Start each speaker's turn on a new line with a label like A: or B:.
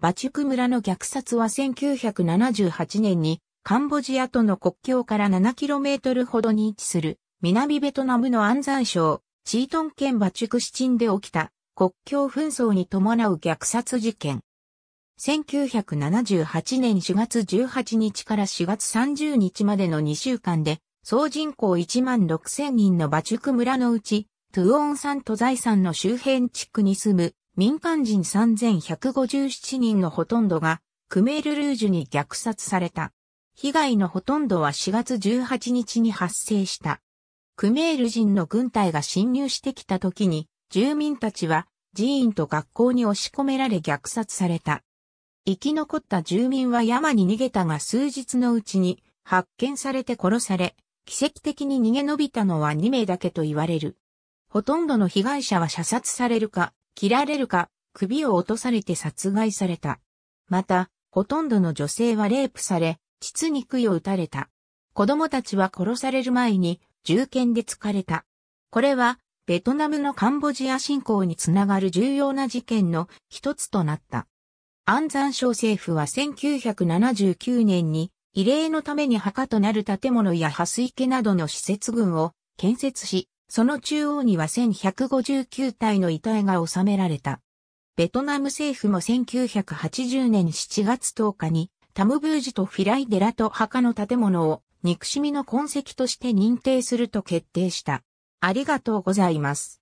A: バチュク村の虐殺は1978年にカンボジアとの国境から 7km ほどに位置する南ベトナムの安山省チートン県バチュク市鎮で起きた国境紛争に伴う虐殺事件。1978年4月18日から4月30日までの2週間で総人口1万6000人のバチュク村のうちトゥオン山と財産の周辺地区に住む民間人3157人のほとんどがクメールルージュに虐殺された。被害のほとんどは4月18日に発生した。クメール人の軍隊が侵入してきた時に、住民たちは寺院と学校に押し込められ虐殺された。生き残った住民は山に逃げたが数日のうちに発見されて殺され、奇跡的に逃げ延びたのは2名だけと言われる。ほとんどの被害者は射殺されるか、切られるか、首を落とされて殺害された。また、ほとんどの女性はレイプされ、膣に杭を打たれた。子供たちは殺される前に、銃剣で疲れた。これは、ベトナムのカンボジア侵攻につながる重要な事件の一つとなった。安山省政府は1979年に、慰霊のために墓となる建物やハス池などの施設群を建設し、その中央には1159体の遺体が収められた。ベトナム政府も1980年7月10日に、タムブージとフィライデラと墓の建物を憎しみの痕跡として認定すると決定した。ありがとうございます。